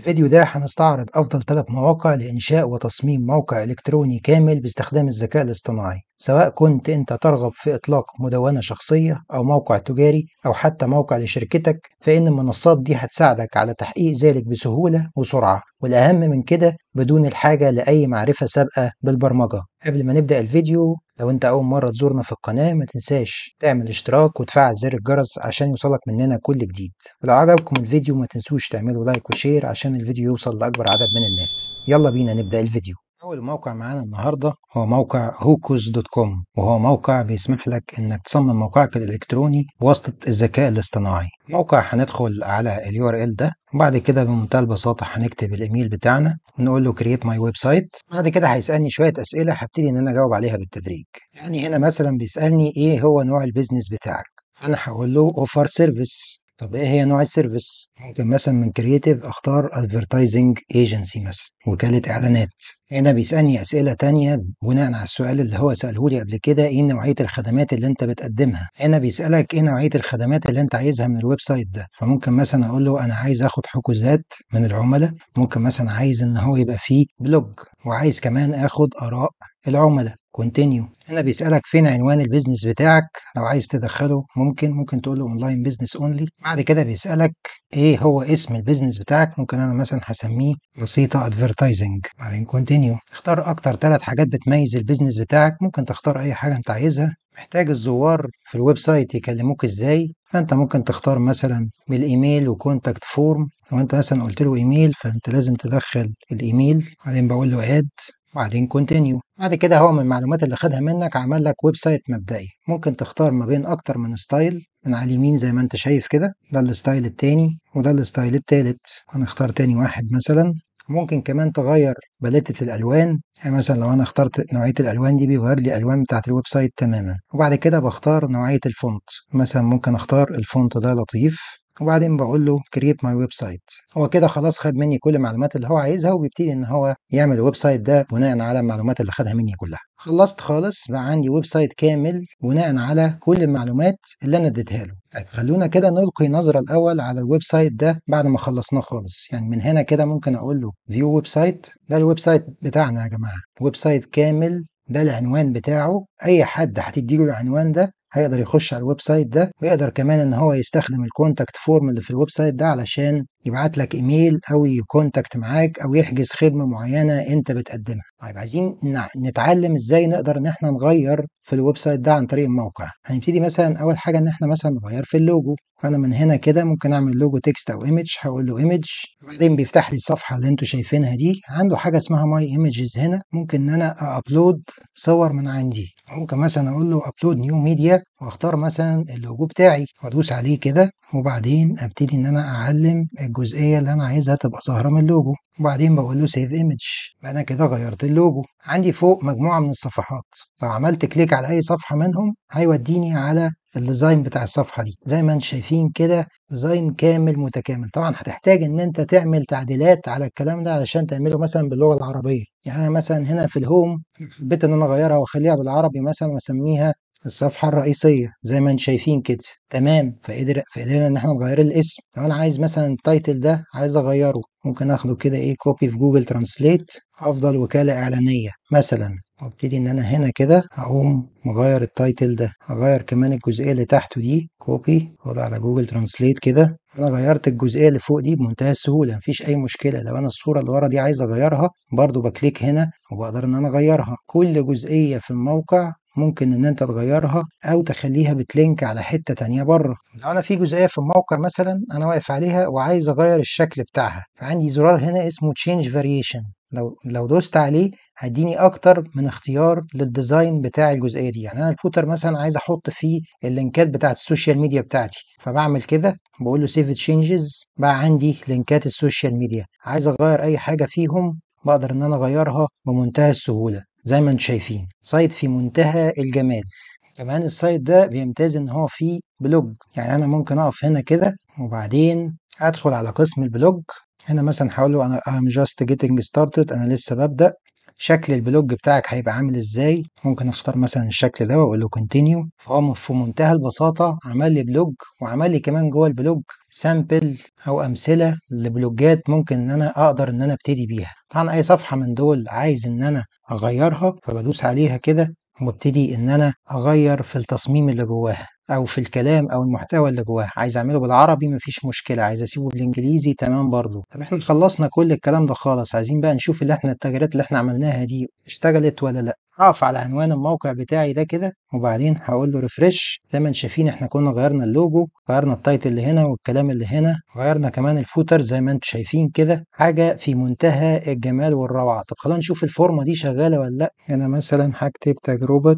الفيديو ده هنستعرض أفضل ثلاث مواقع لإنشاء وتصميم موقع إلكتروني كامل باستخدام الذكاء الاصطناعي سواء كنت أنت ترغب في إطلاق مدونة شخصية أو موقع تجاري أو حتى موقع لشركتك فإن المنصات دي هتساعدك على تحقيق ذلك بسهولة وسرعة والأهم من كده بدون الحاجة لأي معرفة سابقة بالبرمجة قبل ما نبدأ الفيديو لو انت اول مرة تزورنا في القناة ما تنساش تعمل اشتراك وتفعل زر الجرس عشان يوصلك مننا كل جديد ولو عجبكم الفيديو ما تنسوش تعملوا لايك وشير عشان الفيديو يوصل لأكبر عدد من الناس يلا بينا نبدأ الفيديو أول موقع معانا النهاردة هو موقع هوكوز دوت كوم وهو موقع بيسمح لك إنك تصمم موقعك الإلكتروني بواسطة الذكاء الاصطناعي موقع هندخل على اليو ار ال ده وبعد كده بمنتهى البساطة هنكتب الإيميل بتاعنا ونقول له ماي ويب سايت بعد كده هيسألني شوية أسئلة هبتدي إن أنا أجاوب عليها بالتدريج يعني هنا مثلا بيسألني إيه هو نوع البيزنس بتاعك أنا هقول له أوفر سيرفيس طب ايه هي نوع السيرفيس؟ ممكن مثلا من كرييتيف اختار ادفرتايزنج ايجنسي مثلا وكاله اعلانات هنا بيسالني اسئله تانية بناء على السؤال اللي هو ساله لي قبل كده ايه نوعيه الخدمات اللي انت بتقدمها هنا بيسالك ايه نوعيه الخدمات اللي انت عايزها من الويب سايت ده فممكن مثلا اقول له انا عايز اخد حجوزات من العملاء ممكن مثلا عايز ان هو يبقى فيه بلوج وعايز كمان اخد اراء العملاء كونتينيو هنا بيسالك فين عنوان البيزنس بتاعك لو عايز تدخله ممكن ممكن تقول له اونلاين بيزنس اونلي بعد كده بيسالك ايه هو اسم البيزنس بتاعك ممكن انا مثلا هسميه بسيطه ادفرتايزنج بعدين كونتينيو اختار اكتر ثلاث حاجات بتميز البيزنس بتاعك ممكن تختار اي حاجه انت عايزها محتاج الزوار في الويب سايت يكلموك ازاي فانت ممكن تختار مثلا بالايميل وكونتاكت فورم لو انت مثلا قلت له ايميل فانت لازم تدخل الايميل بعدين بقول له اد وبعدين كونتينيو بعد كده هو من المعلومات اللي خدها منك عمل لك ويب سايت مبدئي ممكن تختار ما بين اكتر من ستايل من على اليمين زي ما انت شايف كده ده الستايل التاني وده الستايل التالت هنختار تاني واحد مثلا ممكن كمان تغير باليتة الألوان يعني مثلا لو أنا اخترت نوعية الألوان دي بيغير لي الألوان بتاعت الويب سايت تماما وبعد كده بختار نوعية الفونت مثلا ممكن أختار الفونت ده لطيف وبعدين بقول له كرييت ماي ويب سايت هو كده خلاص خد مني كل المعلومات اللي هو عايزها وبيبتدي ان هو يعمل الويب سايت ده بناء على المعلومات اللي خدها مني كلها خلصت خالص بقى عندي ويب سايت كامل بناء على كل المعلومات اللي انا اديتها له طيب خلونا كده نلقي نظرة الأول على الويب سايت ده بعد ما خلصناه خالص يعني من هنا كده ممكن أقول له فيو ويب سايت ده الويب سايت بتاعنا يا جماعة ويب سايت كامل ده العنوان بتاعه اي حد هتديله العنوان ده هيقدر يخش على الويب سايت ده ويقدر كمان ان هو يستخدم الكونتاكت فورم اللي في الويب سايت ده علشان يبعت لك ايميل او يكونتاكت معاك او يحجز خدمه معينه انت بتقدمها طيب عايزين نتعلم ازاي نقدر ان احنا نغير في الويب سايت ده عن طريق الموقع هنبتدي مثلا اول حاجه ان احنا مثلا نغير في اللوجو فانا من هنا كده ممكن اعمل لوجو تكست او ايمج هقول له ايمج بعدين بيفتح لي الصفحه اللي انتم شايفينها دي عنده حاجه اسمها ماي ايمجز هنا ممكن ان انا ابلود صور من عندي ممكن مثلا اقول له ابلود نيو ميديا واختار مثلا اللوجو بتاعي وادوس عليه كده وبعدين ابتدي ان انا اعلم الجزئية اللي أنا عايزها تبقى ظاهرة من اللوجو وبعدين بقول له سيف ايمج أنا كده غيرت اللوجو عندي فوق مجموعة من الصفحات لو عملت كليك على أي صفحة منهم هيوديني على الديزاين بتاع الصفحة دي زي ما انتم شايفين كده ديزاين كامل متكامل طبعا هتحتاج ان انت تعمل تعديلات على الكلام ده علشان تعمله مثلا باللغة العربية يعني انا مثلا هنا في الهوم حبيت ان انا اغيرها واخليها بالعربي مثلا واسميها الصفحة الرئيسية زي ما انتم شايفين كده تمام فقدر فقدرنا ان احنا نغير الاسم لو انا عايز مثلا التايتل ده عايز اغيره ممكن اخده كده ايه كوبي في جوجل ترانسليت افضل وكالة اعلانية مثلا وابتدي ان انا هنا كده اقوم مغير التايتل ده اغير كمان الجزئيه اللي تحته دي كوبي وضع على جوجل ترانسليت كده انا غيرت الجزئيه اللي فوق دي بمنتهى السهوله مفيش اي مشكله لو انا الصوره اللي ورا دي عايز اغيرها برضو بكليك هنا وبقدر ان انا اغيرها كل جزئيه في الموقع ممكن ان انت تغيرها او تخليها بتلينك على حتة تانية بره لو انا في جزئية في الموقع مثلا انا واقف عليها وعايز اغير الشكل بتاعها فعندي زرار هنا اسمه change variation لو لو دوست عليه هيديني اكتر من اختيار للديزاين بتاع الجزئيه دي يعني انا الفوتر مثلا عايز احط فيه اللينكات بتاعه السوشيال ميديا بتاعتي فبعمل كده بقول له سيف تشينجز بقى عندي لينكات السوشيال ميديا عايز اغير اي حاجه فيهم بقدر ان انا اغيرها بمنتهى السهوله زي ما انتم شايفين سايت في منتهى الجمال كمان السايت ده بيمتاز ان هو فيه بلوج يعني انا ممكن اقف هنا كده وبعدين ادخل على قسم البلوج هنا مثلا هقول له انا ام جاست جيتنج ستارتد انا لسه ببدأ شكل البلوج بتاعك هيبقى عامل ازاي ممكن اختار مثلا الشكل ده واقول له كونتينيو فهو في منتهى البساطه عمل لي بلوج وعمل لي كمان جوه البلوج سامبل او امثله لبلوجات ممكن ان انا اقدر ان انا ابتدي بيها طبعا اي صفحه من دول عايز ان انا اغيرها فبدوس عليها كده وابتدي ان انا اغير في التصميم اللي جواها أو في الكلام أو المحتوى اللي جواه عايز أعمله بالعربي مفيش مشكلة عايز أسيبه بالإنجليزي تمام برضو طب إحنا خلصنا كل الكلام ده خالص عايزين بقى نشوف اللي إحنا التغييرات اللي إحنا عملناها دي اشتغلت ولا لأ هقف على عنوان الموقع بتاعي ده كده وبعدين هقول له ريفرش زي ما انتم شايفين احنا كنا غيرنا اللوجو غيرنا التايتل اللي هنا والكلام اللي هنا غيرنا كمان الفوتر زي ما انتم شايفين كده حاجه في منتهى الجمال والروعه طب خلينا نشوف الفورمه دي شغاله ولا لا انا مثلا هكتب تجربه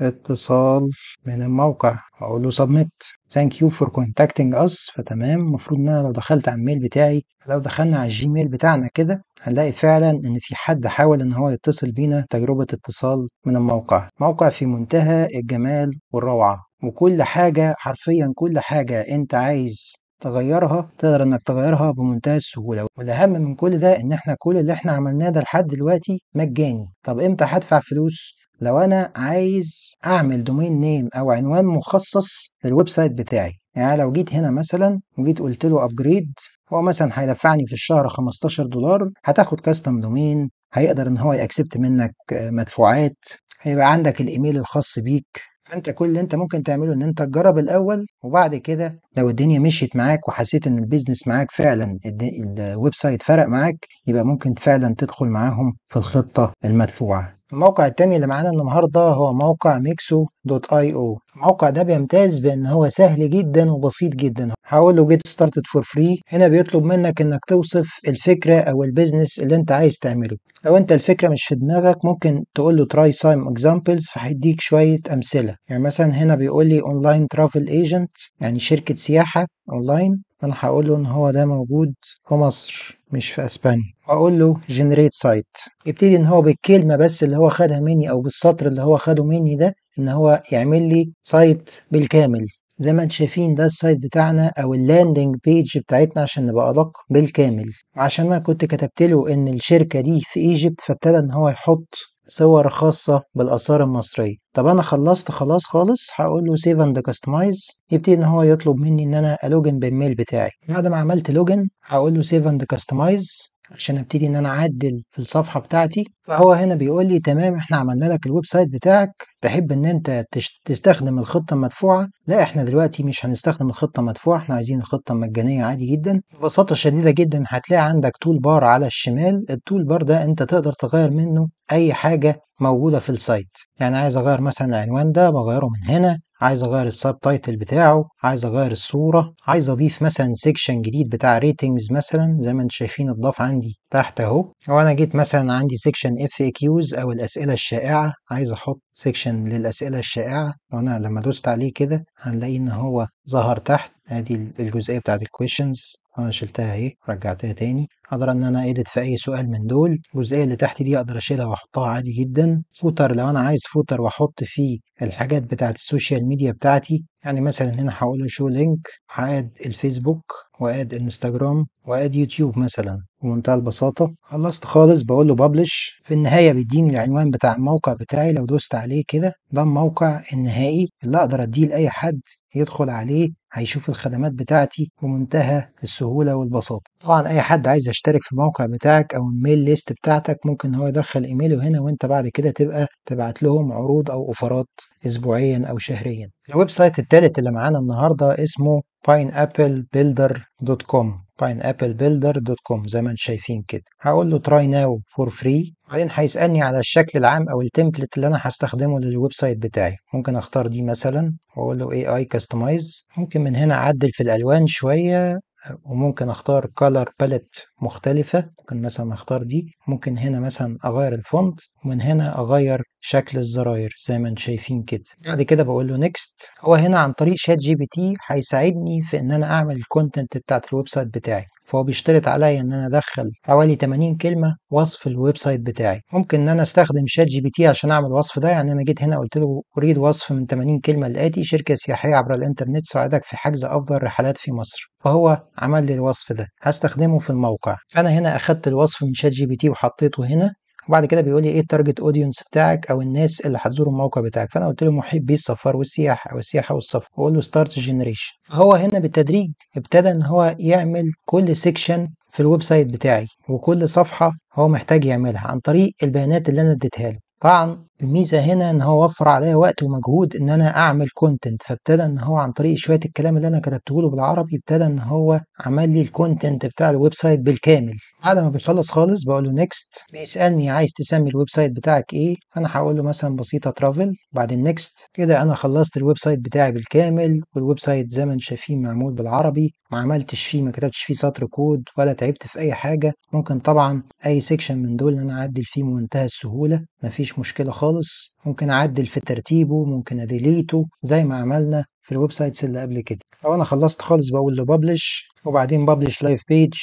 اتصال من الموقع اقول له سبميت ثانك يو فور كونتاكتنج اس فتمام المفروض ان انا لو دخلت على الميل بتاعي لو دخلنا على الجيميل بتاعنا كده هنلاقي فعلا ان في حد حاول ان هو يتصل بينا تجربه اتصال من الموقع موقع في منتهى الجمال والروعه وكل حاجه حرفيا كل حاجه انت عايز تغيرها تقدر انك تغيرها بمنتهى السهوله والاهم من كل ده ان احنا كل اللي احنا عملناه ده لحد دلوقتي مجاني طب امتى هدفع فلوس لو انا عايز اعمل دومين نيم او عنوان مخصص للويب سايت بتاعي يعني لو جيت هنا مثلا وجيت قلت له ابجريد هو مثلا هيدفعني في الشهر 15 دولار هتاخد كاستم دومين هيقدر ان هو يأكسبت منك مدفوعات هيبقى عندك الايميل الخاص بيك فانت كل اللي انت ممكن تعمله ان انت تجرب الاول وبعد كده لو الدنيا مشيت معاك وحسيت ان البيزنس معاك فعلا الويب سايت فرق معاك يبقى ممكن فعلا تدخل معاهم في الخطه المدفوعه الموقع التاني اللي معانا النهاردة هو موقع ميكسو دوت اي او الموقع ده بيمتاز بان هو سهل جدا وبسيط جدا هقول له جيت ستارتد فور فري هنا بيطلب منك انك توصف الفكرة او البيزنس اللي انت عايز تعمله لو انت الفكرة مش في دماغك ممكن تقول له تراي سايم اكزامبلز فهيديك شوية امثلة يعني مثلا هنا بيقول لي اونلاين ترافل ايجنت يعني شركة سياحة اونلاين فانا هقول له ان هو ده موجود في مصر مش في اسبانيا اقول له جنريت سايت يبتدي ان هو بالكلمه بس اللي هو خدها مني او بالسطر اللي هو خده مني ده ان هو يعمل لي سايت بالكامل زي ما انتم شايفين ده السايت بتاعنا او اللاندنج بيج بتاعتنا عشان نبقى ادق بالكامل عشان انا كنت كتبت له ان الشركه دي في ايجيبت فابتدى ان هو يحط صور خاصة بالآثار المصرية طب أنا خلصت خلاص خالص هقول له سيف اند كاستمايز يبتدي إن هو يطلب مني إن أنا ألوجن بالميل بتاعي بعد ما عملت لوجن هقول له سيف اند كاستمايز عشان ابتدي ان انا اعدل في الصفحه بتاعتي فهو هنا بيقول لي تمام احنا عملنا لك الويب سايت بتاعك تحب ان انت تستخدم الخطه المدفوعه لا احنا دلوقتي مش هنستخدم الخطه المدفوعه احنا عايزين الخطه المجانيه عادي جدا ببساطه شديده جدا هتلاقي عندك تول بار على الشمال التول بار ده انت تقدر تغير منه اي حاجه موجوده في السايت يعني عايز اغير مثلا العنوان ده بغيره من هنا عايز اغير السب تايتل بتاعه عايز اغير الصوره عايز اضيف مثلا سيكشن جديد بتاع ريتنجز مثلا زي ما انتم شايفين اتضاف عندي تحت اهو او انا جيت مثلا عندي سيكشن اف اي كيوز او الاسئله الشائعه عايز احط سيكشن للاسئله الشائعه وانا لما دوست عليه كده هنلاقي ان هو ظهر تحت ادي الجزئيه بتاعه الكويشنز انا شلتها اهي رجعتها تاني اقدر ان انا اديت في اي سؤال من دول الجزئيه اللي تحت دي اقدر اشيلها واحطها عادي جدا فوتر لو انا عايز فوتر واحط فيه الحاجات بتاعه السوشيال ميديا بتاعتي يعني مثلا هنا هقول له شو لينك هاد الفيسبوك واد انستجرام واد يوتيوب مثلا بمنتهى البساطه خلصت خالص بقول له ببلش في النهايه بيديني العنوان بتاع الموقع بتاعي لو دوست عليه كده ده الموقع النهائي اللي اقدر اديه لاي حد يدخل عليه هيشوف الخدمات بتاعتي بمنتهى السهولة والبساطة طبعا اي حد عايز يشترك في الموقع بتاعك او الميل ليست بتاعتك ممكن هو يدخل ايميله هنا وانت بعد كده تبقى تبعت لهم عروض او اوفرات اسبوعيا او شهريا الويب سايت التالت اللي معانا النهاردة اسمه pineapplebuilder.com pineapplebuilder.com زي ما انتم شايفين كده هقول له try now for free بعدين هيسألني على الشكل العام أو التمبلت اللي أنا هستخدمه للويب سايت بتاعي ممكن أختار دي مثلا وأقول له اي اي كاستمايز ممكن من هنا أعدل في الألوان شوية وممكن اختار color palette مختلفة ممكن مثلا اختار دي ممكن هنا مثلا اغير الفونت ومن هنا اغير شكل الزراير زي ما انتم شايفين كده بعد كده بقول له next هو هنا عن طريق شات جي بي تي هيساعدني في ان انا اعمل الكونتنت بتاعت الويب سايت بتاعي فهو بيشترط عليا ان انا ادخل حوالي 80 كلمه وصف الويب سايت بتاعي ممكن ان انا استخدم شات جي بي تي عشان اعمل الوصف ده يعني انا جيت هنا قلت له اريد وصف من 80 كلمه الاتي شركه سياحيه عبر الانترنت ساعدك في حجز افضل رحلات في مصر فهو عمل لي الوصف ده هستخدمه في الموقع فانا هنا اخدت الوصف من شات جي بي تي وحطيته هنا وبعد كده بيقول لي ايه التارجت اودينس بتاعك او الناس اللي هتزور الموقع بتاعك فانا قلت له محبي السفر والسياحه او السياحه والسفر واقول له ستارت جنريشن فهو هنا بالتدريج ابتدى ان هو يعمل كل سيكشن في الويب سايت بتاعي وكل صفحه هو محتاج يعملها عن طريق البيانات اللي انا اديتها له طبعا الميزة هنا إن هو وفر عليا وقت ومجهود إن أنا أعمل كونتنت فابتدى إن هو عن طريق شوية الكلام اللي أنا كتبته له بالعربي ابتدى إن هو عمل لي الكونتنت بتاع الويب سايت بالكامل بعد ما بيخلص خالص بقول له نيكست بيسألني عايز تسمي الويب سايت بتاعك إيه أنا هقول له مثلا بسيطة ترافل وبعدين نيكست كده أنا خلصت الويب سايت بتاعي بالكامل والويب سايت زي ما انتم شايفين معمول بالعربي ما عملتش فيه ما كتبتش فيه سطر كود ولا تعبت في أي حاجة ممكن طبعا أي سيكشن من دول أنا أعدل فيه بمنتهى السهولة مفيش مشكلة خالص خالص ممكن اعدل في ترتيبه ممكن اديليته زي ما عملنا في الويب سايتس اللي قبل كده لو انا خلصت خالص بقول له ببلش وبعدين ببلش لايف بيج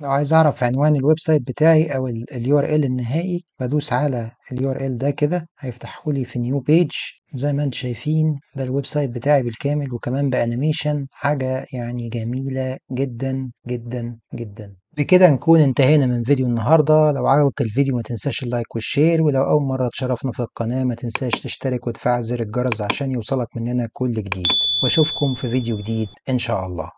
لو عايز أعرف عنوان الويب سايت بتاعي أو اليو ار ال النهائي بدوس على اليو ار ال ده كده لي في نيو بيج زي ما انتم شايفين ده الويب سايت بتاعي بالكامل وكمان بأنيميشن حاجة يعني جميلة جدا جدا جدا بكده نكون انتهينا من فيديو النهاردة لو عجبك الفيديو ما تنساش اللايك والشير ولو أول مرة تشرفنا في القناة ما تنساش تشترك وتفعل زر الجرس عشان يوصلك مننا كل جديد واشوفكم في فيديو جديد إن شاء الله